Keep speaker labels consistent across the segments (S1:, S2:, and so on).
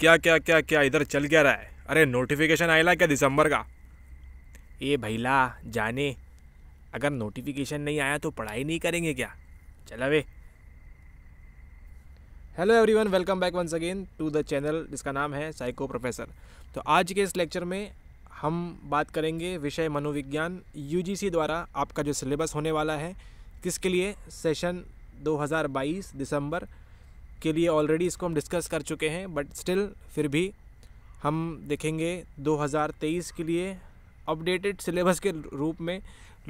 S1: क्या क्या क्या क्या इधर चल गया रहा है अरे नोटिफिकेशन आएगा क्या दिसंबर का ए भैला जाने अगर नोटिफिकेशन नहीं आया तो पढ़ाई नहीं करेंगे क्या चला वे hello everyone welcome back once again to the channel जिसका नाम है साइको प्रोफेसर तो आज के इस लेक्चर में हम बात करेंगे विषय मनोविज्ञान यू द्वारा आपका जो सिलेबस होने वाला है किसके लिए सेशन 2022 दिसंबर के लिए ऑलरेडी इसको हम डिस्कस कर चुके हैं बट स्टिल फिर भी हम देखेंगे 2023 के लिए अपडेटेड सिलेबस के रूप में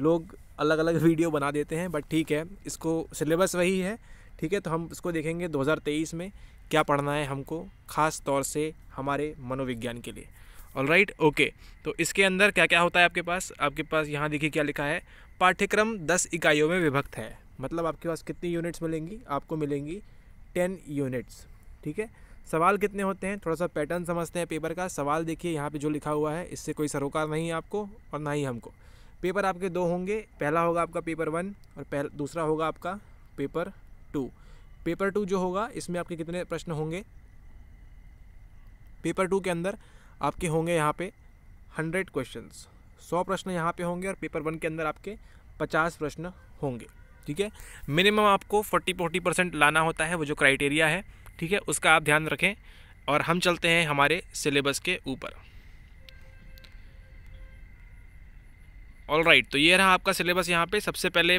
S1: लोग अलग अलग वीडियो बना देते हैं बट ठीक है इसको सिलेबस वही है ठीक है तो हम इसको देखेंगे 2023 में क्या पढ़ना है हमको ख़ास तौर से हमारे मनोविज्ञान के लिए ऑल राइट ओके तो इसके अंदर क्या क्या होता है आपके पास आपके पास यहाँ देखिए क्या लिखा है पाठ्यक्रम दस इकाइयों में विभक्त है मतलब आपके पास कितनी यूनिट्स मिलेंगी आपको मिलेंगी टेन यूनिट्स ठीक है सवाल कितने होते हैं थोड़ा सा पैटर्न समझते हैं पेपर का सवाल देखिए यहाँ पे जो लिखा हुआ है इससे कोई सरोकार नहीं है आपको और ना ही हमको पेपर आपके दो होंगे पहला होगा आपका पेपर वन और पहला दूसरा होगा आपका पेपर टू पेपर टू जो होगा इसमें आपके कितने प्रश्न होंगे पेपर टू के अंदर आपके होंगे यहाँ पे हंड्रेड क्वेश्चन सौ प्रश्न यहाँ पे होंगे और पेपर वन के अंदर आपके पचास प्रश्न होंगे ठीक है मिनिमम आपको फोर्टी फोर्टी परसेंट लाना होता है वो जो क्राइटेरिया है ठीक है उसका आप ध्यान रखें और हम चलते हैं हमारे सिलेबस के ऊपर ऑल राइट right, तो ये रहा आपका सिलेबस यहाँ पे सबसे पहले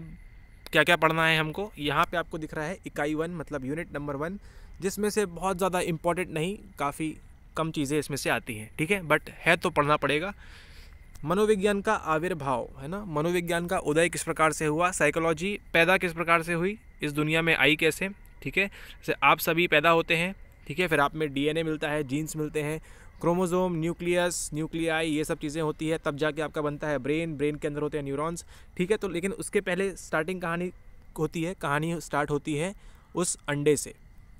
S1: क्या क्या पढ़ना है हमको यहाँ पे आपको दिख रहा है इकाई वन मतलब यूनिट नंबर वन जिसमें से बहुत ज़्यादा इम्पॉर्टेंट नहीं काफ़ी कम चीज़ें इसमें से आती हैं ठीक है बट है तो पढ़ना पड़ेगा मनोविज्ञान का आविर्भाव है ना मनोविज्ञान का उदय किस प्रकार से हुआ साइकोलॉजी पैदा किस प्रकार से हुई इस दुनिया में आई कैसे ठीक है जैसे आप सभी पैदा होते हैं ठीक है फिर आप में डीएनए मिलता है जीन्स मिलते हैं क्रोमोजोम न्यूक्लियस न्यूक्लियाई ये सब चीज़ें होती है तब जाके आपका बनता है ब्रेन ब्रेन के अंदर होते हैं न्यूरॉन्स ठीक है तो लेकिन उसके पहले स्टार्टिंग कहानी होती है कहानी स्टार्ट होती है उस अंडे से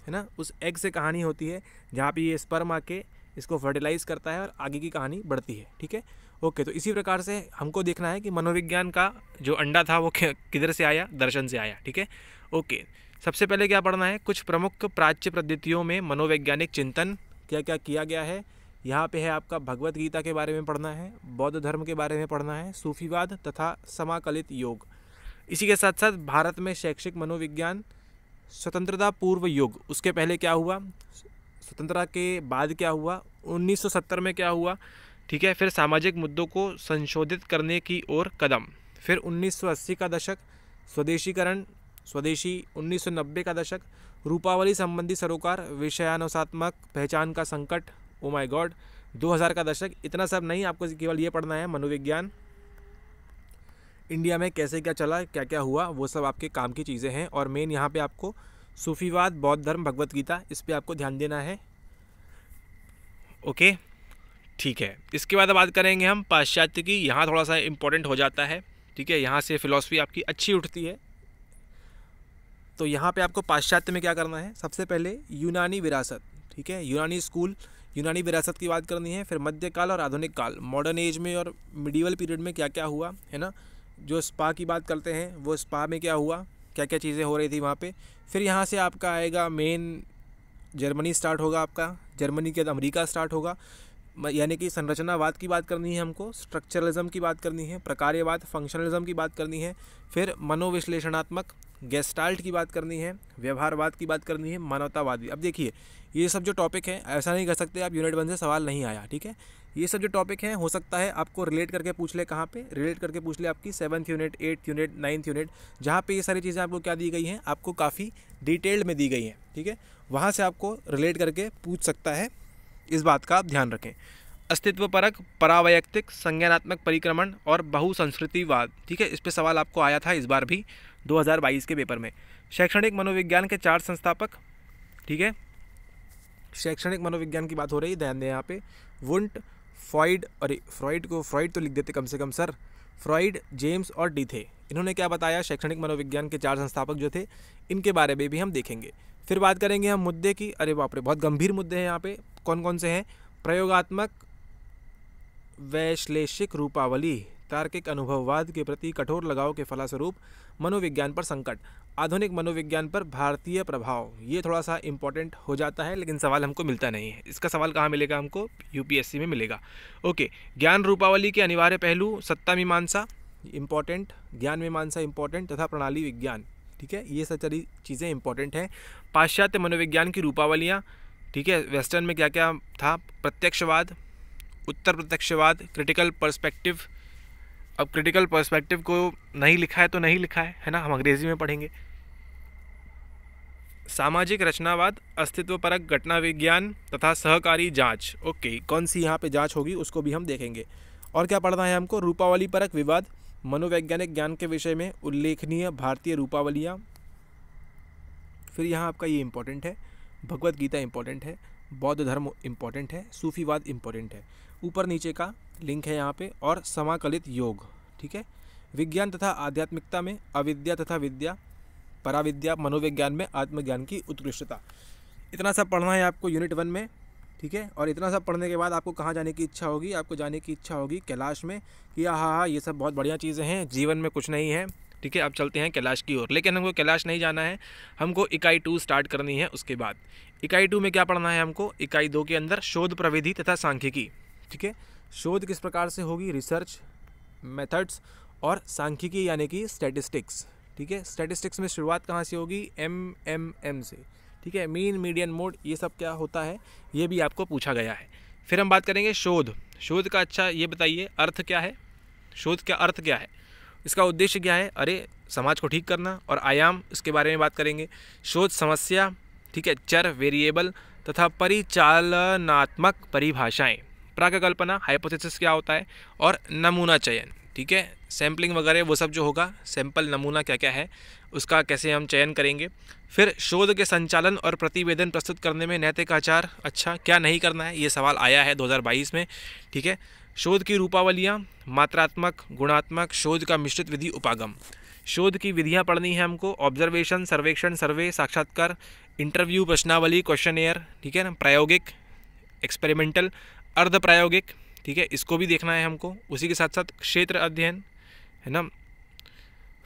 S1: है ना उस एग से कहानी होती है जहाँ पे ये स्पर्म आके इसको फर्टिलाइज़ करता है और आगे की कहानी बढ़ती है ठीक है ओके तो इसी प्रकार से हमको देखना है कि मनोविज्ञान का जो अंडा था वो किधर से आया दर्शन से आया ठीक है ओके सबसे पहले क्या पढ़ना है कुछ प्रमुख प्राच्य पद्धतियों में मनोवैज्ञानिक चिंतन क्या क्या किया गया है यहाँ पे है आपका भगवत गीता के बारे में पढ़ना है बौद्ध धर्म के बारे में पढ़ना है सूफीवाद तथा समाकलित योग इसी के साथ साथ भारत में शैक्षिक मनोविज्ञान स्वतंत्रता पूर्व युग उसके पहले क्या हुआ स्वतंत्रता के बाद क्या हुआ 1970 में क्या हुआ ठीक है फिर सामाजिक मुद्दों को संशोधित करने की ओर कदम फिर 1980 का दशक स्वदेशीकरण स्वदेशी 1990 का दशक रूपावली संबंधी सरोकार विषयानुसात्मक पहचान का संकट ओ माय गॉड 2000 का दशक इतना सब नहीं आपको केवल ये पढ़ना है मनोविज्ञान इंडिया में कैसे क्या चला क्या क्या हुआ वो सब आपके काम की चीज़ें हैं और मेन यहाँ पे आपको सूफीवाद बौद्ध धर्म भगवत गीता इस पर आपको ध्यान देना है ओके ठीक है इसके बाद बात करेंगे हम पाश्चात्य की यहाँ थोड़ा सा इम्पोर्टेंट हो जाता है ठीक है यहाँ से फिलोसफी आपकी अच्छी उठती है तो यहाँ पे आपको पाश्चात्य में क्या करना है सबसे पहले यूनानी विरासत ठीक है यूनानी स्कूल यूनानी विरासत की बात करनी है फिर मध्यकाल और आधुनिक काल मॉडर्न एज में और मिडिवल पीरियड में क्या क्या हुआ है ना जो स्पा की बात करते हैं वो स्पा में क्या हुआ क्या क्या चीज़ें हो रही थी वहाँ पर फिर यहाँ से आपका आएगा मेन जर्मनी स्टार्ट होगा आपका जर्मनी के बाद अमरीका स्टार्ट होगा यानी कि संरचनावाद की बात करनी है हमको स्ट्रक्चरलिज्म की बात करनी है प्रकार्यवाद फंक्शनलिज्म की बात करनी है फिर मनोविश्लेषणात्मक गेस्टाल्ट की बात करनी है व्यवहारवाद की बात करनी है मानवतावाद भी अब देखिए ये सब जो टॉपिक है ऐसा नहीं कर सकते आप यूनिट वन से सवाल नहीं आया ठीक है ये सब जो टॉपिक हैं हो सकता है आपको रिलेट करके पूछ ले कहाँ पे रिलेट करके पूछ ले आपकी seventh unit eighth unit ninth unit जहाँ पे ये सारी चीज़ें आपको क्या दी गई हैं आपको काफ़ी डिटेल्ड में दी गई हैं ठीक है वहाँ से आपको रिलेट करके पूछ सकता है इस बात का आप ध्यान रखें अस्तित्व परक परावैयक्तिक संज्ञानात्मक परिक्रमण और बहुसंस्कृतिवाद ठीक है इस पर सवाल आपको आया था इस बार भी 2022 के पेपर में शैक्षणिक मनोविज्ञान के चार संस्थापक ठीक है शैक्षणिक मनोविज्ञान की बात हो रही है ध्यान दें यहाँ पे वुंट फ्रॉइड अरे फ्रॉइड को फ्रॉइड तो लिख देते कम से कम सर फ्रॉइड जेम्स और डी थे इन्होंने क्या बताया शैक्षणिक मनोविज्ञान के चार संस्थापक जो थे इनके बारे में भी हम देखेंगे फिर बात करेंगे हम मुद्दे की अरे बाप रे बहुत गंभीर मुद्दे हैं यहाँ पे कौन कौन से हैं प्रयोगात्मक वैश्लेषिक रूपावली तार्किक अनुभववाद के प्रति कठोर लगाव के फलास्वरूप मनोविज्ञान पर संकट आधुनिक मनोविज्ञान पर भारतीय प्रभाव ये थोड़ा सा इंपॉर्टेंट हो जाता है लेकिन सवाल हमको मिलता नहीं है इसका सवाल कहाँ मिलेगा हमको यूपीएससी में मिलेगा ओके ज्ञान रूपावली के अनिवार्य पहलू सत्ता मीमांसा इंपॉर्टेंट ज्ञान मीमांसा इंपॉर्टेंट तथा प्रणाली विज्ञान ठीक है ये सारी चीज़ें इंपॉर्टेंट हैं पाश्चात्य मनोविज्ञान की रूपावलियाँ ठीक है वेस्टर्न में क्या क्या था प्रत्यक्षवाद उत्तर प्रत्यक्षवाद क्रिटिकल पर्सपेक्टिव अब क्रिटिकल पर्सपेक्टिव को नहीं लिखा है तो नहीं लिखा है है ना हम अंग्रेज़ी में पढ़ेंगे सामाजिक रचनावाद अस्तित्वपरक घटना विज्ञान तथा सहकारी जांच ओके कौन सी यहाँ पे जांच होगी उसको भी हम देखेंगे और क्या पढ़ना है हमको रूपावली परक विवाद मनोवैज्ञानिक ज्ञान के विषय में उल्लेखनीय भारतीय रूपावलियाँ फिर यहाँ आपका ये इम्पोर्टेंट है भगवत गीता इंपॉर्टेंट है बौद्ध धर्म इम्पोर्टेंट है सूफीवाद इम्पॉर्टेंट है ऊपर नीचे का लिंक है यहाँ पे और समाकलित योग ठीक है विज्ञान तथा आध्यात्मिकता में अविद्या तथा विद्या पराविद्या मनोविज्ञान में आत्मज्ञान की उत्कृष्टता इतना सब पढ़ना है आपको यूनिट वन में ठीक है और इतना सब पढ़ने के बाद आपको कहाँ जाने की इच्छा होगी आपको जाने की इच्छा होगी कैलाश में कि हाँ हाँ ये सब बहुत बढ़िया चीज़ें हैं जीवन में कुछ नहीं है ठीक है अब चलते हैं कैलाश की ओर लेकिन हमको कैलाश नहीं जाना है हमको इकाई टू स्टार्ट करनी है उसके बाद इकाई टू में क्या पढ़ना है हमको इकाई दो के अंदर शोध प्रविधि तथा सांख्यिकी ठीक है शोध किस प्रकार से होगी रिसर्च मेथड्स और सांख्यिकी यानी कि स्टैटिस्टिक्स ठीक है स्टैटिस्टिक्स में शुरुआत कहाँ से होगी एम एम एम से ठीक है मीन मीडियन मोड ये सब क्या होता है ये भी आपको पूछा गया है फिर हम बात करेंगे शोध शोध का अच्छा ये बताइए अर्थ क्या है शोध का अर्थ क्या है इसका उद्देश्य क्या है अरे समाज को ठीक करना और आयाम इसके बारे में बात करेंगे शोध समस्या ठीक है चर वेरिएबल तथा परिचालनात्मक परिभाषाएं प्राकल्पना हाइपोथेसिस क्या होता है और नमूना चयन ठीक है सैम्पलिंग वगैरह वो सब जो होगा सैंपल नमूना क्या क्या है उसका कैसे हम चयन करेंगे फिर शोध के संचालन और प्रतिवेदन प्रस्तुत करने में नैतिक आचार अच्छा क्या नहीं करना है ये सवाल आया है 2022 में ठीक है शोध की रूपावलियाँ मात्रात्मक गुणात्मक शोध का मिश्रित विधि उपागम शोध की विधियाँ पढ़नी है हमको ऑब्जर्वेशन सर्वेक्षण सर्वे साक्षात्कार इंटरव्यू प्रश्नावली क्वेश्चन एयर ठीक है ना प्रायोगिक एक्सपेरिमेंटल अर्ध प्रायोगिक ठीक है इसको भी देखना है हमको उसी के साथ साथ क्षेत्र अध्ययन है ना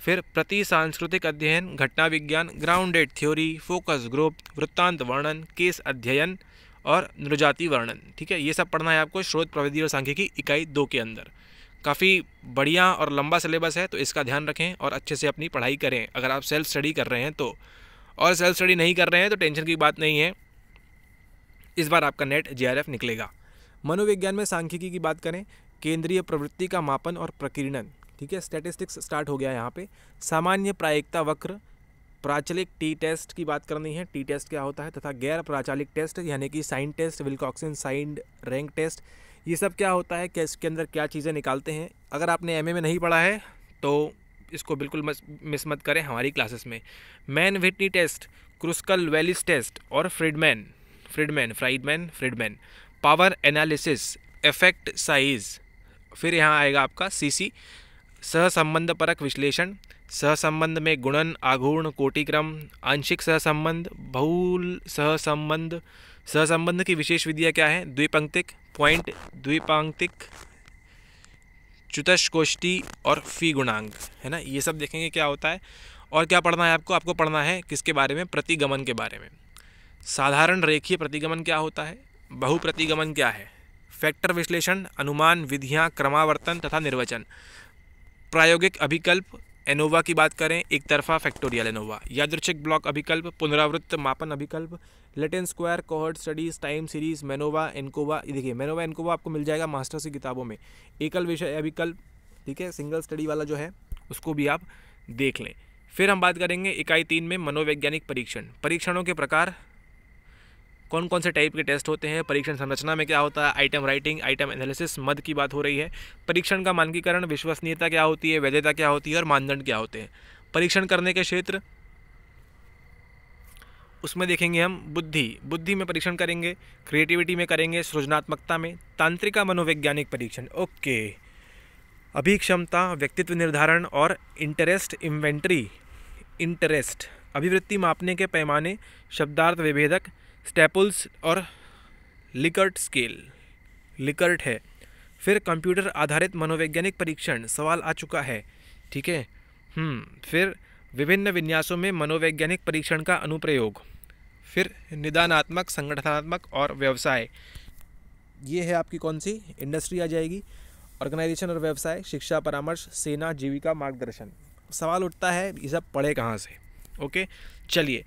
S1: फिर प्रति सांस्कृतिक अध्ययन घटना विज्ञान ग्राउंडेड थ्योरी फोकस ग्रुप वृत्तांत वर्णन केस अध्ययन और नृजाति वर्णन ठीक है ये सब पढ़ना है आपको श्रोत प्रविधि और सांख्यिकी इकाई दो के अंदर काफ़ी बढ़िया और लंबा सिलेबस है तो इसका ध्यान रखें और अच्छे से अपनी पढ़ाई करें अगर आप सेल्फ स्टडी कर रहे हैं तो और सेल्फ स्टडी नहीं कर रहे हैं तो टेंशन की बात नहीं है इस बार आपका नेट जे निकलेगा मनोविज्ञान में सांख्यिकी की बात करें केंद्रीय प्रवृत्ति का मापन और प्रकीर्णन ठीक है स्टैटिस्टिक्स स्टार्ट हो गया यहाँ पे सामान्य प्रायिकता वक्र प्राचलिक टी टेस्ट की बात करनी है टी टेस्ट क्या होता है तथा गैर प्राचलिक टेस्ट यानी कि sign test Wilcoxon sign rank test ये सब क्या होता है क्या इसके अंदर क्या चीज़ें निकालते हैं अगर आपने एम में नहीं पढ़ा है तो इसको बिल्कुल मिस मत करें हमारी क्लासेस में Mann Whitney test Kruskal Wallis test और Friedman Friedman Friedman Friedman power analysis effect size फिर यहाँ आएगा आपका सी सी सहसंबंध परक विश्लेषण सहसंबंध में गुणन आघूर्ण कोटिक्रम आंशिक सहसंबंध बहुल सहसंबंध सहसंबंध की विशेष विधियाँ क्या है द्विपंक्तिक पॉइंट द्विपांक्तिक चुतकोष्ठी और फी गुणांग है ना ये सब देखेंगे क्या होता है और क्या पढ़ना है आपको आपको पढ़ना है किसके बारे में प्रतिगमन के बारे में साधारण रेखीय प्रतिगमन क्या होता है बहु प्रतिगमन क्या है फैक्टर विश्लेषण अनुमान विधियाँ क्रमावर्तन तथा निर्वचन प्रायोगिक अभिकल्प एनोवा की बात करें एक तरफा फैक्टोरियल एनोवा यादृचिक ब्लॉक अभिकल्प पुनरावृत्त मापन अभिकल्प Latin square cohort studies time series MANOVA ANCOVA देखिए मेनोवा एनकोवा आपको मिल जाएगा मास्टर्स की किताबों में एकल विषय अभिकल्प ठीक है सिंगल स्टडी वाला जो है उसको भी आप देख लें फिर हम बात करेंगे इकाई तीन में मनोवैज्ञानिक परीक्षण परीक्षणों के प्रकार कौन कौन से टाइप के टेस्ट होते हैं परीक्षण संरचना में क्या होता है आइटम राइटिंग आइटम एनालिसिस मद की बात हो रही है परीक्षण का मानकीकरण विश्वसनीयता क्या होती है वैधता क्या होती है और मानदंड क्या होते हैं परीक्षण करने के क्षेत्र उसमें देखेंगे हम बुद्धि बुद्धि में परीक्षण करेंगे क्रिएटिविटी में करेंगे सृजनात्मकता में तांत्रिका मनोवैज्ञानिक परीक्षण ओके अभिक्षमता व्यक्तित्व निर्धारण और इंटरेस्ट इन्वेंट्री इंटरेस्ट अभिवृत्ति मापने के पैमाने शब्दार्थ विभेदक स्टेपल्स और लिकर्ट स्केल लिकर्ट है फिर कंप्यूटर आधारित मनोवैज्ञानिक परीक्षण सवाल आ चुका है ठीक है हम्म, फिर विभिन्न विन्यासों में मनोवैज्ञानिक परीक्षण का अनुप्रयोग फिर निदानात्मक संगठनात्मक और व्यवसाय ये है आपकी कौन सी इंडस्ट्री आ जाएगी ऑर्गेनाइजेशन और व्यवसाय शिक्षा परामर्श सेना जीविका मार्गदर्शन सवाल उठता है ये सब पढ़े कहाँ से ओके चलिए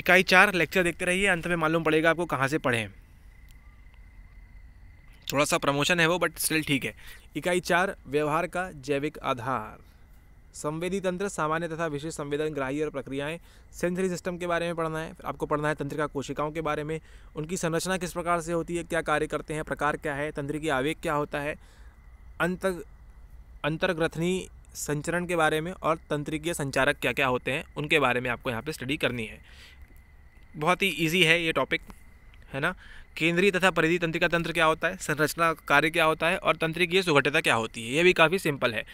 S1: इकाई चार लेक्चर देखते रहिए अंत में मालूम पड़ेगा आपको कहाँ से पढ़ें थोड़ा सा प्रमोशन है वो बट स्टिल ठीक है इकाई चार व्यवहार का जैविक आधार संवेदी तंत्र सामान्य तथा विशेष संवेदन ग्राही और प्रक्रियाएं सेंसरी सिस्टम के बारे में पढ़ना है फिर आपको पढ़ना है तंत्रिका कोशिकाओं के बारे में उनकी संरचना किस प्रकार से होती है क्या कार्य करते हैं प्रकार क्या है तंत्र की आवेग क्या होता है अंत अंतर्ग्रथनी संचरण के बारे में और तंत्रिकीय संचारक क्या क्या होते हैं उनके बारे में आपको यहाँ पे स्टडी करनी है बहुत ही ईजी है ये टॉपिक है ना केंद्रीय तथा परिधि तंत्रिका तंत्र क्या होता है संरचना कार्य क्या होता है और तंत्रिकीय सुघटता क्या होती है ये भी काफ़ी सिंपल है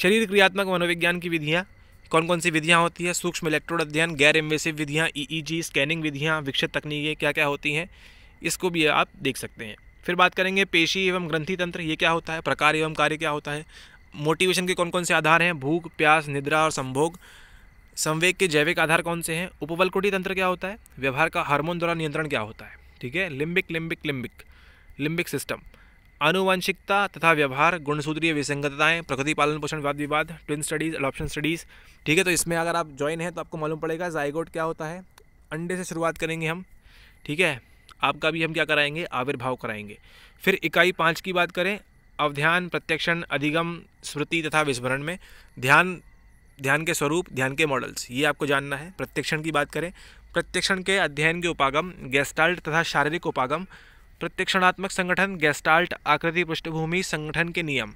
S1: शरीर क्रियात्मक मनोविज्ञान की विधियाँ कौन कौन सी विधियाँ होती हैं सूक्ष्म इलेक्ट्रोड अध्ययन गैर इन्वेसिव विधियाँ ईईजी स्कैनिंग विधियाँ विकसित तकनीकें क्या क्या होती हैं इसको भी आप देख सकते हैं फिर बात करेंगे पेशी एवं ग्रंथि तंत्र ये क्या होता है प्रकार एवं कार्य क्या होता है मोटिवेशन के कौन कौन से आधार हैं भूख प्यास निद्रा और संभोग संवेग के जैविक आधार कौन से हैं उपवलकुटी तंत्र क्या होता है व्यवहार का हार्मोन द्वारा नियंत्रण क्या होता है ठीक है limbic limbic limbic limbic system आनुवंशिकता तथा व्यवहार गुणसूत्रीय विसंगतताएं प्रकृति पालन पोषण वाद विवाद ट्विन स्टडीज़ अडॉप्शन स्टडीज़ ठीक है तो इसमें अगर आप ज्वाइन हैं तो आपको मालूम पड़ेगा जायगोट क्या होता है अंडे से शुरुआत करेंगे हम ठीक है आपका भी हम क्या कराएंगे आविर्भाव कराएंगे फिर इकाई पाँच की बात करें अवध्यान प्रत्यक्षण अधिगम स्मृति तथा विस्मरण में ध्यान ध्यान के स्वरूप ध्यान के मॉडल्स ये आपको जानना है प्रत्यक्षण की बात करें प्रत्यक्षण के अध्ययन के उपागम गैस्टाल्ट तथा शारीरिक उपागम प्रत्यक्षणात्मक संगठन गैस्टाल्ट आकृति पृष्ठभूमि संगठन के नियम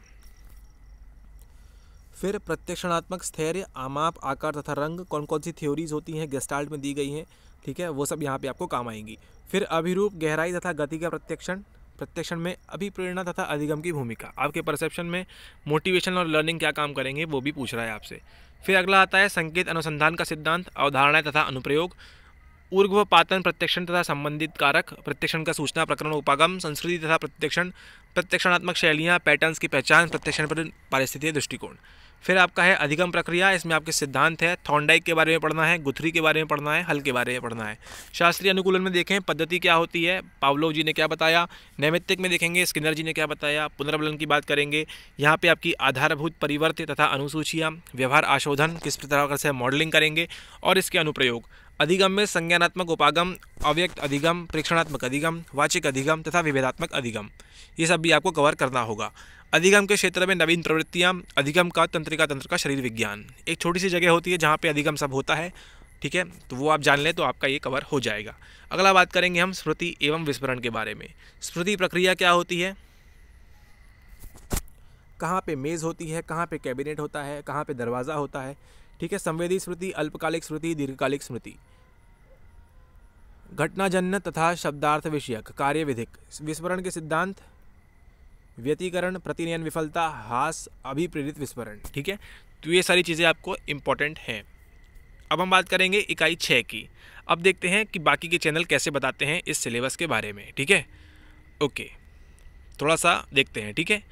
S1: फिर प्रत्यक्षणात्मक स्थैर्य आमाप आकार तथा रंग कौन कौन सी थ्योरीज होती हैं गेस्टाल्ट में दी गई हैं ठीक है वो सब यहाँ पे आपको काम आएंगी फिर अभिरूप गहराई तथा गति का प्रत्यक्षण प्रत्यक्षण में अभिप्रेरणा तथा अधिगम की भूमिका आपके परसेप्शन में मोटिवेशन और लर्निंग क्या काम करेंगे वो भी पूछ रहा है आपसे फिर अगला आता है संकेत अनुसंधान का सिद्धांत अवधारणाएं तथा अनुप्रयोग ऊर्घ्व पातन प्रत्यक्षण तथा संबंधित कारक प्रत्यक्षण का सूचना प्रकरण उपागम संस्कृति तथा प्रत्यक्षण प्रत्यक्षणात्मक शैलियाँ पैटर्न्स की पहचान प्रत्यक्षण पर पारिस्थितिक दृष्टिकोण फिर आपका है अधिगम प्रक्रिया इसमें आपके सिद्धांत है थॉन्डाइक के बारे में पढ़ना है गुथरी के बारे में पढ़ना है हल के बारे में पढ़ना है शास्त्रीय अनुकूलन में देखें पद्धति क्या होती है पावलोव जी ने क्या बताया नैमित्तिक में देखेंगे स्किनर जी ने क्या बताया पुनर्वलन की बात करेंगे यहाँ पर आपकी आधारभूत परिवर्तित तथा अनुसूचियाँ व्यवहार आशोधन किस प्रकार से मॉडलिंग करेंगे और इसके अनुप्रयोग अधिगम में संज्ञानात्मक उपागम अव्यक्त अधिगम प्रेक्षणात्मक अधिगम वाचिक अधिगम तथा विभेदात्मक अधिगम ये सब भी आपको कवर करना होगा अधिगम के क्षेत्र में नवीन प्रवृत्तियाँ अधिगम का तंत्रिका तंत्र का शरीर विज्ञान एक छोटी सी जगह होती है जहाँ पर अधिगम सब होता है ठीक है तो वो आप जान लें तो आपका ये कवर हो जाएगा अगला बात करेंगे हम स्मृति एवं विस्मरण के बारे में स्मृति प्रक्रिया क्या होती है कहाँ पे मेज़ होती है कहाँ पे कैबिनेट होता है कहाँ पे दरवाज़ा होता है ठीक है संवेदी स्मृति अल्पकालिक स्मृति दीर्घकालिक स्मृति घटनाजन्य तथा शब्दार्थ विषयक कार्य विधिक विस्मरण के सिद्धांत व्यतीकरण प्रतिनियन विफलता हास अभिप्रेरित विस्मरण ठीक है तो ये सारी चीज़ें आपको इम्पोर्टेंट हैं अब हम बात करेंगे इकाई छः की अब देखते हैं कि बाकी के चैनल कैसे बताते हैं इस सिलेबस के बारे में ठीक है ओके थोड़ा सा देखते हैं ठीक है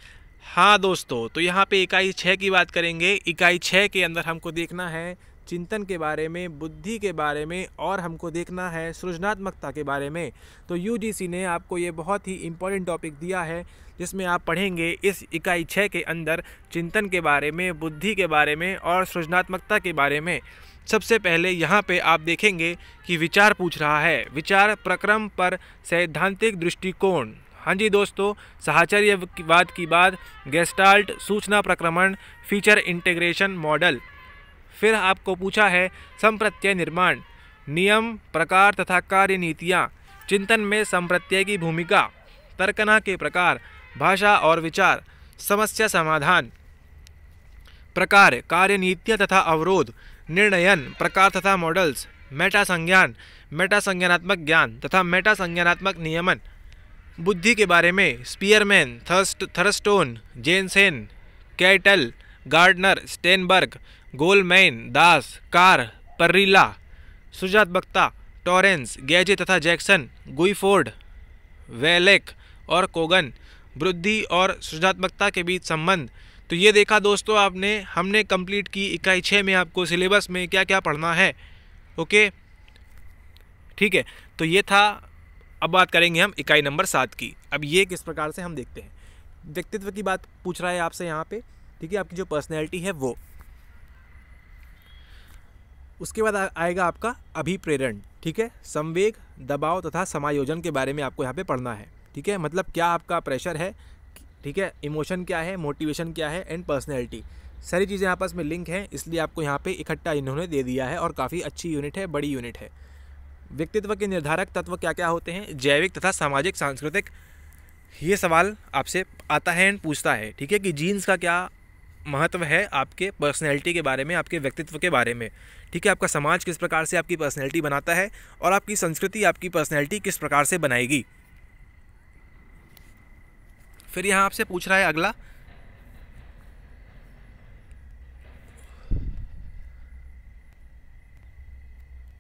S1: हाँ दोस्तों तो यहाँ पे इकाई छः की बात करेंगे इकाई छः के अंदर हमको देखना है चिंतन के बारे में बुद्धि के बारे में और हमको देखना है सृजनात्मकता के बारे में तो यूजीसी ने आपको ये बहुत ही इम्पोर्टेंट टॉपिक दिया है जिसमें आप पढ़ेंगे इस इकाई छः के अंदर चिंतन के बारे में बुद्धि के बारे में और सृजनात्मकता के बारे में सबसे पहले यहाँ पे आप देखेंगे कि विचार पूछ रहा है विचार प्रक्रम पर सैद्धांतिक दृष्टिकोण हाँ जी दोस्तों साहचर्यवाद की बात गेस्टाल्ट सूचना प्रक्रमण फीचर इंटीग्रेशन मॉडल फिर आपको पूछा है संप्रत्यय निर्माण नियम प्रकार तथा कार्य नीतियाँ चिंतन में संप्रत्यय की भूमिका तर्कना के प्रकार भाषा और विचार समस्या समाधान प्रकार नीतियाँ तथा अवरोध निर्णयन प्रकार तथा मॉडल्स मेटा संज्ञान मेटा संज्ञानात्मक ज्ञान तथा मेटा संज्ञानात्मक नियमन बुद्धि के बारे में Spearman Thurst Thurstone Jensen Cattell Gardner Sternberg Goleman Das Kar Parrila सुजात बक्ता टॉरेंस गैजे तथा जैक्सन गुईफोर्ड वेलेक और कोगन वृद्धि और सृजनात्मकता के बीच संबंध तो ये देखा दोस्तों आपने हमने कंप्लीट की इकाई छः में आपको सिलेबस में क्या क्या पढ़ना है ओके ठीक है तो ये था अब बात करेंगे हम इकाई नंबर सात की अब ये किस प्रकार से हम देखते हैं व्यक्तित्व की बात पूछ रहा है आपसे यहाँ पे ठीक है आपकी जो पर्सनैलिटी है वो उसके बाद आएगा आपका अभिप्रेरण ठीक है संवेग दबाव तथा समायोजन के बारे में आपको यहाँ पे पढ़ना है ठीक है मतलब क्या आपका प्रेशर है ठीक है इमोशन क्या है मोटिवेशन क्या है एंड पर्सनैलिटी सारी चीज़ें आपस में लिंक हैं इसलिए आपको यहाँ पे इकट्ठा इन्होंने दे दिया है और काफ़ी अच्छी यूनिट है बड़ी यूनिट है व्यक्तित्व के निर्धारक तत्व क्या क्या होते हैं जैविक तथा सामाजिक सांस्कृतिक ये सवाल आपसे आता है एंड पूछता है ठीक है कि जीन्स का क्या महत्व है आपके पर्सनैलिटी के बारे में आपके व्यक्तित्व के बारे में ठीक है आपका समाज किस प्रकार से आपकी पर्सनैलिटी बनाता है और आपकी संस्कृति आपकी पर्सनैलिटी किस प्रकार से बनाएगी फिर यहाँ आपसे पूछ रहा है अगला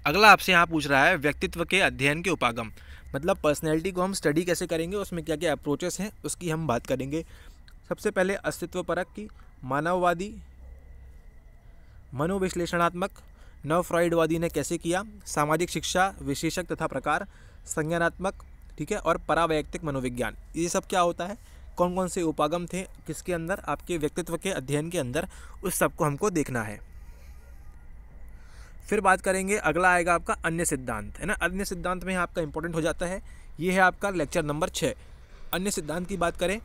S1: अगला आपसे यहाँ पूछ रहा है व्यक्तित्व के अध्ययन के उपागम मतलब पर्सनैलिटी को हम स्टडी कैसे करेंगे उसमें क्या क्या अप्रोचेस हैं उसकी हम बात करेंगे सबसे पहले अस्तित्व परक की मानववादी मनोविश्लेषणात्मक नव फ्रॉइडवादी ने कैसे किया सामाजिक शिक्षा विशेषक तथा प्रकार संज्ञानात्मक ठीक है और परावैयक्तिक मनोविज्ञान ये सब क्या होता है कौन कौन से उपागम थे किसके अंदर आपके व्यक्तित्व के अध्ययन के अंदर उस सबको हमको देखना है फिर बात करेंगे अगला आएगा आपका अन्य सिद्धांत है ना अन्य सिद्धांत में आपका इंपॉर्टेंट हो जाता है ये है आपका लेक्चर नंबर छः अन्य सिद्धांत की बात करें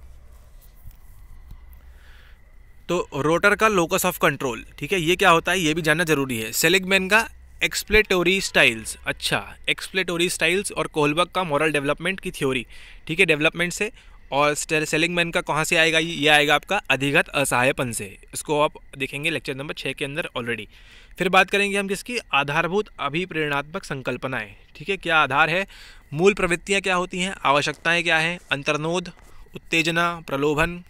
S1: तो रोटर का लोकस ऑफ कंट्रोल ठीक है ये क्या होता है ये भी जानना जरूरी है सेलिगमैन का एक्सप्लेटोरी स्टाइल्स अच्छा एक्सप्लेटोरी स्टाइल्स और कोहलबर्ग का मॉरल डेवलपमेंट की थ्योरी ठीक है डेवलपमेंट से और सेलिंग मैन का कहाँ से आएगा ये आएगा आपका अधिगत असहायपन से इसको आप देखेंगे लेक्चर नंबर छः के अंदर ऑलरेडी फिर बात करेंगे हम किसकी आधारभूत अभिप्रेरणात्मक संकल्पनाएँ ठीक है क्या आधार है मूल प्रवृत्तियाँ क्या होती हैं आवश्यकताएँ क्या हैं अंतर्नोद उत्तेजना प्रलोभन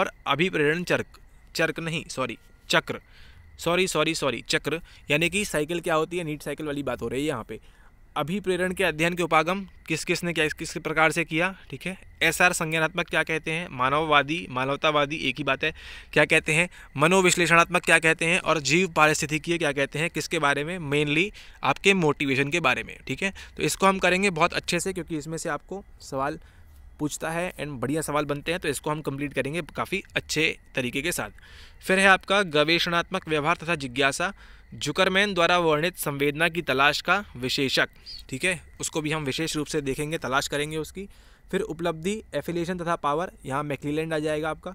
S1: और अभिप्रेरण चर्क चर्क नहीं सॉरी चक्र सॉरी सॉरी सॉरी चक्र यानी कि साइकिल क्या होती है नीट साइकिल वाली बात हो रही है यहाँ पे अभिप्रेरण के अध्ययन के उपागम किस किस ने क्या किस प्रकार से किया ठीक है एस आर संज्ञानात्मक क्या कहते हैं मानववादी मानवतावादी एक ही बात है क्या कहते हैं मनोविश्लेषणात्मक क्या कहते हैं और जीव पारिस्थितिकीय क्या कहते हैं किसके बारे में मेनली आपके मोटिवेशन के बारे में ठीक है तो इसको हम करेंगे बहुत अच्छे से क्योंकि इसमें से आपको सवाल पूछता है एंड बढ़िया सवाल बनते हैं तो इसको हम कंप्लीट करेंगे काफ़ी अच्छे तरीके के साथ फिर है आपका गवेषणात्मक व्यवहार तथा जिज्ञासा जुकरमैन द्वारा वर्णित संवेदना की तलाश का विशेषक ठीक है उसको भी हम विशेष रूप से देखेंगे तलाश करेंगे उसकी फिर उपलब्धि एफिलिएशन तथा पावर यहाँ मैक्लीलैंड आ जाएगा आपका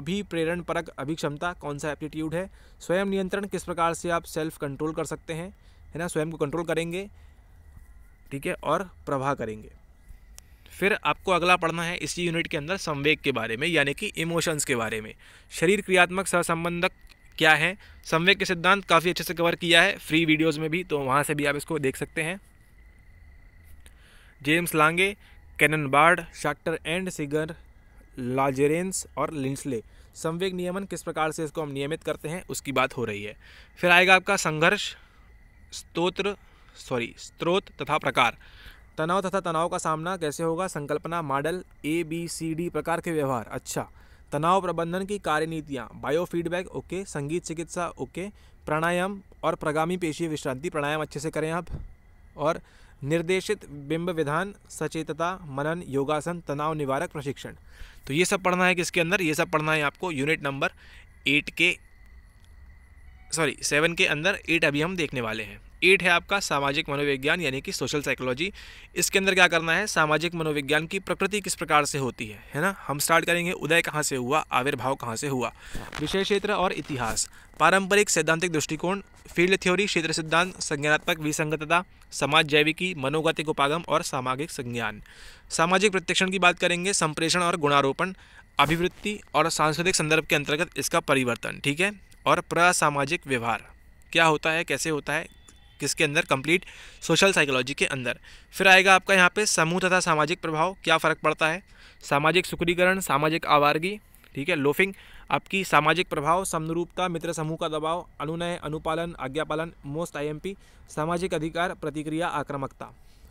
S1: अभी प्रेरण परक अभिक्षमता कौन सा एप्टीट्यूड है स्वयं नियंत्रण किस प्रकार से आप सेल्फ कंट्रोल कर सकते हैं है ना स्वयं को कंट्रोल करेंगे ठीक है और प्रवाह करेंगे फिर आपको अगला पढ़ना है इसी यूनिट के अंदर संवेग के बारे में यानी कि इमोशंस के बारे में शरीर क्रियात्मक सहसंबंधक क्या है संवेग के सिद्धांत काफ़ी अच्छे से कवर किया है फ्री वीडियोज़ में भी तो वहाँ से भी आप इसको देख सकते हैं James Lange Cannon Bard Schachter and Singer Lazarus और लिंसले संवेग नियमन किस प्रकार से इसको हम नियमित करते हैं उसकी बात हो रही है फिर आएगा आपका संघर्ष स्तोत्र सॉरी स्त्रोत तथा प्रकार तनाव तथा तनाव का सामना कैसे होगा संकल्पना model A B C D प्रकार के व्यवहार अच्छा तनाव प्रबंधन की कार्यनीतियाँ बायोफीडबैक ओके संगीत चिकित्सा ओके प्राणायाम और प्रगामी पेशी विश्रांति प्राणायाम अच्छे से करें आप और निर्देशित बिंब विधान सचेतता मनन योगासन तनाव निवारक प्रशिक्षण तो ये सब पढ़ना है किसके अंदर ये सब पढ़ना है आपको यूनिट नंबर एट के सॉरी सेवन के अंदर एट अभी हम देखने वाले हैं एट है आपका सामाजिक मनोविज्ञान यानी कि सोशल साइकोलॉजी इसके अंदर क्या करना है सामाजिक मनोविज्ञान की प्रकृति किस प्रकार से होती है है ना हम स्टार्ट करेंगे उदय कहाँ से हुआ आविर्भाव कहाँ से हुआ विषय क्षेत्र और इतिहास पारंपरिक सैद्धांतिक दृष्टिकोण फील्ड थ्योरी क्षेत्र सिद्धांत संज्ञानात्मक विसंगतता समाज जैविकी मनोगतिक उपागम और सामाजिक संज्ञान सामाजिक प्रत्यक्षण की बात करेंगे संप्रेषण और गुणारोपण अभिवृत्ति और सांस्कृतिक संदर्भ के अंतर्गत इसका परिवर्तन ठीक है और प्रसामाजिक व्यवहार क्या होता है कैसे होता है किसके अंदर कंप्लीट सोशल साइकोलॉजी के अंदर फिर आएगा आपका यहाँ पे समूह तथा सामाजिक प्रभाव क्या फ़र्क पड़ता है सामाजिक सुकरीकरण सामाजिक आवारगी ठीक है लोफिंग आपकी सामाजिक प्रभाव समनुरूपता मित्र समूह का दबाव अनुनय अनुपालन आज्ञापालन मोस्ट आईएमपी सामाजिक अधिकार प्रतिक्रिया आक्रामकता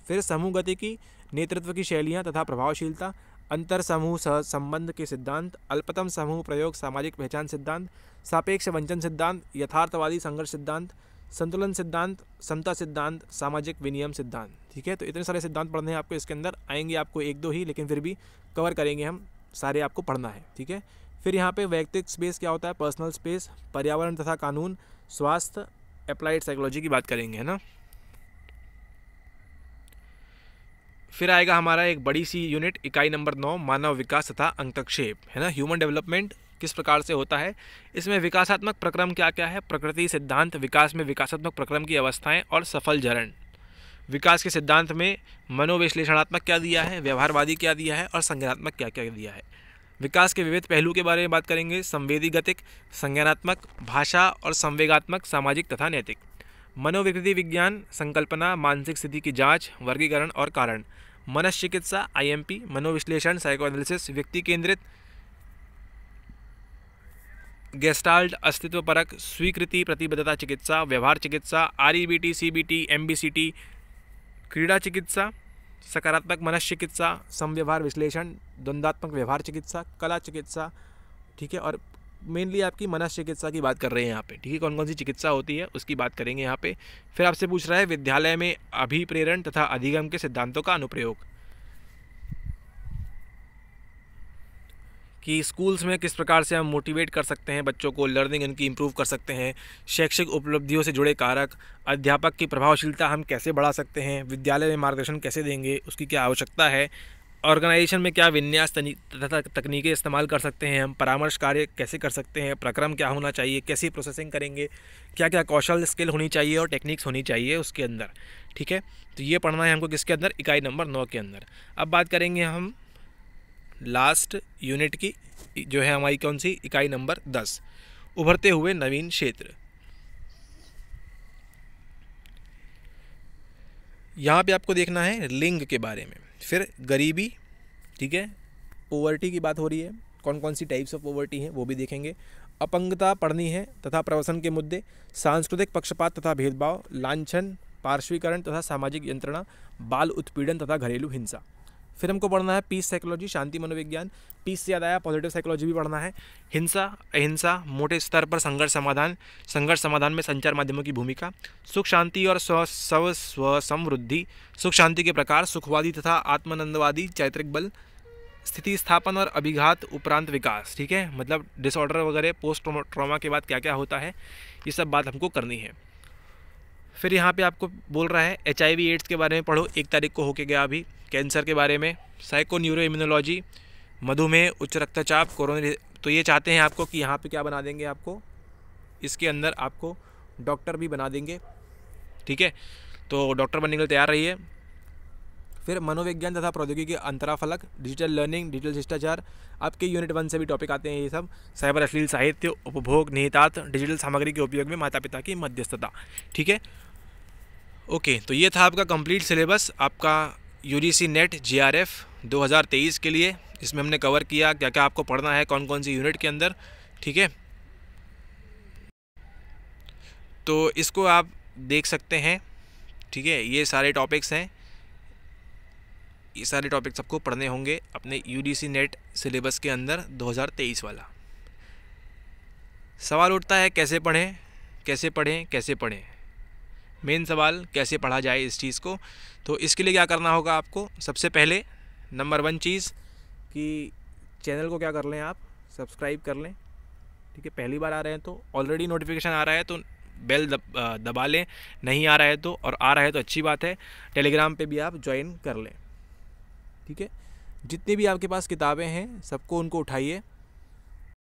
S1: फिर समूह गति की नेतृत्व की शैलियाँ तथा प्रभावशीलता अंतर समूह सह संबंध के सिद्धांत अल्पतम समूह प्रयोग सामाजिक पहचान सिद्धांत सापेक्ष वंचन सिद्धांत यथार्थवादी संघर्ष सिद्धांत संतुलन सिद्धांत समता सिद्धांत सामाजिक विनियम सिद्धांत ठीक है तो इतने सारे सिद्धांत पढ़ने हैं आपको इसके अंदर आएंगे आपको एक दो ही लेकिन फिर भी कवर करेंगे हम सारे आपको पढ़ना है ठीक है फिर यहाँ पे वैयक्तिक स्पेस क्या होता है पर्सनल स्पेस पर्यावरण तथा कानून स्वास्थ्य अप्लाइड साइकोलॉजी की बात करेंगे है ना फिर आएगा हमारा एक बड़ी सी यूनिट इकाई नंबर नौ मानव विकास तथा अंकक्षेप है ना ह्यूमन डेवलपमेंट किस प्रकार से होता है इसमें विकासात्मक प्रक्रम क्या क्या है प्रकृति सिद्धांत विकास में विकासात्मक प्रक्रम की अवस्थाएं और सफल जरण विकास के सिद्धांत में मनोविश्लेषणात्मक क्या दिया है व्यवहारवादी क्या दिया है और संज्ञानात्मक क्या क्या दिया है विकास के विविध पहलू के बारे में बात करेंगे संवेदी गतिक संज्ञानात्मक भाषा और संवेगात्मक सामाजिक तथा नैतिक मनोविकृति विज्ञान संकल्पना मानसिक स्थिति की जांच वर्गीकरण और कारण मनस्चिकित्सा आईएमपी मनोविश्लेषण साइकोएनालिसिस व्यक्ति केंद्रित गेस्टाल्ट अस्तित्व परक स्वीकृति प्रतिबद्धता चिकित्सा व्यवहार चिकित्सा R E B T C B T M B C T क्रीड़ा चिकित्सा सकारात्मक मनस चिकित्सा समव्यवहार विश्लेषण द्वंदात्मक व्यवहार चिकित्सा कला चिकित्सा ठीक है और मेनली आपकी मनस चिकित्सा की बात कर रहे हैं यहाँ पे ठीक है कौन कौन सी चिकित्सा होती है उसकी बात करेंगे यहाँ पे फिर आपसे पूछ रहा है विद्यालय में अभिप्रेरण तथा अधिगम के सिद्धांतों का अनुप्रयोग कि स्कूल्स में किस प्रकार से हम मोटिवेट कर सकते हैं बच्चों को लर्निंग उनकी इम्प्रूव कर सकते हैं शैक्षिक उपलब्धियों से जुड़े कारक अध्यापक की प्रभावशीलता हम कैसे बढ़ा सकते हैं विद्यालय में मार्गदर्शन कैसे देंगे उसकी क्या आवश्यकता है ऑर्गेनाइजेशन में क्या विन्यास तथा तकनीकें इस्तेमाल कर सकते हैं हम परामर्श कार्य कैसे कर सकते हैं प्रक्रम क्या होना चाहिए कैसी प्रोसेसिंग करेंगे क्या क्या कौशल स्किल होनी चाहिए और टेक्निक्स होनी चाहिए उसके अंदर ठीक है तो ये पढ़ना है हमको किसके अंदर इकाई नंबर नौ के अंदर अब बात करेंगे हम लास्ट यूनिट की जो है हमारी कौन सी इकाई नंबर दस उभरते हुए नवीन क्षेत्र यहाँ पे आपको देखना है लिंग के बारे में फिर गरीबी ठीक है पोवर्टी की बात हो रही है कौन कौन सी टाइप्स ऑफ पोवर्टी हैं वो भी देखेंगे अपंगता पढ़नी है तथा प्रवसन के मुद्दे सांस्कृतिक पक्षपात तथा भेदभाव लांछन पार्श्वीकरण तथा सामाजिक यंत्रणा बाल उत्पीड़न तथा घरेलू हिंसा फिर हमको पढ़ना है पीस साइकोलॉजी शांति मनोविज्ञान पीस से याद आया पॉजिटिव साइकोलॉजी भी पढ़ना है हिंसा अहिंसा मोटे स्तर पर संघर्ष समाधान संघर्ष समाधान में संचार माध्यमों की भूमिका सुख शांति और स्व स्व स्व समृद्धि सुख शांति के प्रकार सुखवादी तथा आत्मानंदवादी चैत्रिक बल स्थिति स्थापन और अभिघात उपरांत विकास ठीक है मतलब डिसऑर्डर वगैरह पोस्ट ट्रॉमा के बाद क्या क्या होता है ये सब बात हमको करनी है फिर यहाँ पे आपको बोल रहा है एच आई एड्स के बारे में पढ़ो एक तारीख को होके गया अभी कैंसर के बारे में साइको न्यूरो इम्यूनोलॉजी मधुमेह उच्च रक्तचाप कोरोना तो ये चाहते हैं आपको कि यहाँ पे क्या बना देंगे आपको इसके अंदर आपको डॉक्टर भी बना देंगे ठीक है तो डॉक्टर बनने के लिए तैयार रहिए फिर मनोविज्ञान तथा प्रौद्योगिकी अंतराफलक डिजिटल लर्निंग डिजिटल शिष्टाचार आपके यूनिट वन से भी टॉपिक आते हैं ये सब साइबर अश्लील साहित्य उपभोग निहितार्थ डिजिटल सामग्री के उपयोग में माता पिता की मध्यस्थता ठीक है ओके तो ये था आपका कंप्लीट सिलेबस आपका यू नेट जी 2023 के लिए इसमें हमने कवर किया क्या क्या आपको पढ़ना है कौन कौन सी यूनिट के अंदर ठीक है तो इसको आप देख सकते हैं ठीक है ये सारे टॉपिक्स हैं ये सारे टॉपिक सबको पढ़ने होंगे अपने यू नेट सिलेबस के अंदर 2023 वाला सवाल उठता है कैसे पढ़ें कैसे पढ़ें कैसे पढ़ें मेन सवाल कैसे पढ़ा जाए इस चीज़ को तो इसके लिए क्या करना होगा आपको सबसे पहले नंबर वन चीज़ कि चैनल को क्या कर लें आप सब्सक्राइब कर लें ठीक है पहली बार आ रहे हैं तो ऑलरेडी नोटिफिकेशन आ रहा है तो बेल दब, दबा लें नहीं आ रहा है तो और आ रहा है तो अच्छी बात है टेलीग्राम पे भी आप ज्वाइन कर लें ठीक है जितनी भी आपके पास किताबें हैं सबको उनको उठाइए